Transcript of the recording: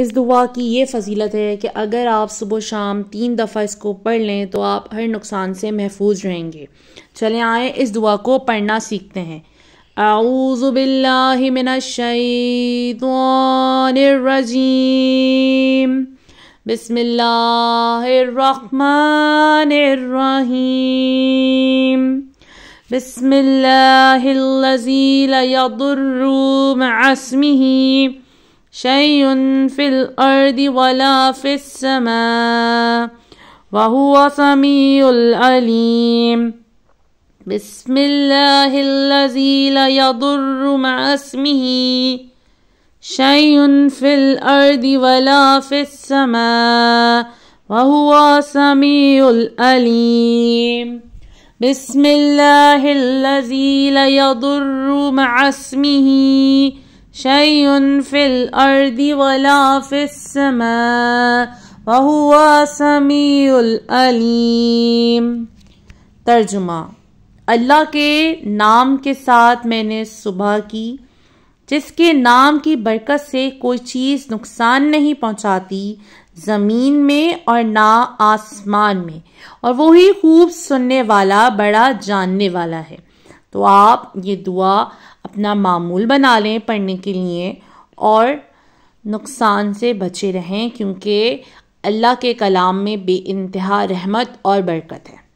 اس دعا کی یہ فضیلت ہے کہ اگر آپ صبح و شام تین دفعہ اس کو پڑھ لیں تو آپ ہر نقصان سے محفوظ رہیں گے چلیں آئیں اس دعا کو پڑھنا سیکھتے ہیں اعوذ باللہ من الشیطان الرجیم بسم اللہ الرحمن الرحیم بسم اللہ لا یضر مع اسمه شيء في الأرض ولا في السماء وهو سميع العليم بسم الله الذي لا يضر مع اسمه شيء في الأرض ولا في السماء وهو سميع الأليم بسم الله الذي لا يضر مع اسمه شيء في الأرض ولا في السماء وهو سميع العليم ترجمہ اللہ کے نام کے ساتھ میں نے صبح کی جس کے نام کی برکت سے کوئی چیز نقصان نہیں پہنچاتی زمین میں اور نہ آسمان میں اور وہی خوب سننے والا بڑا جاننے والا ہے تو آپ یہ دعا اپنا معمول بنا لیں پڑھنے کے لیے اور نقصان سے بچے رہیں کیونکہ اللہ کے کلام میں بے انتہا رحمت اور برکت ہے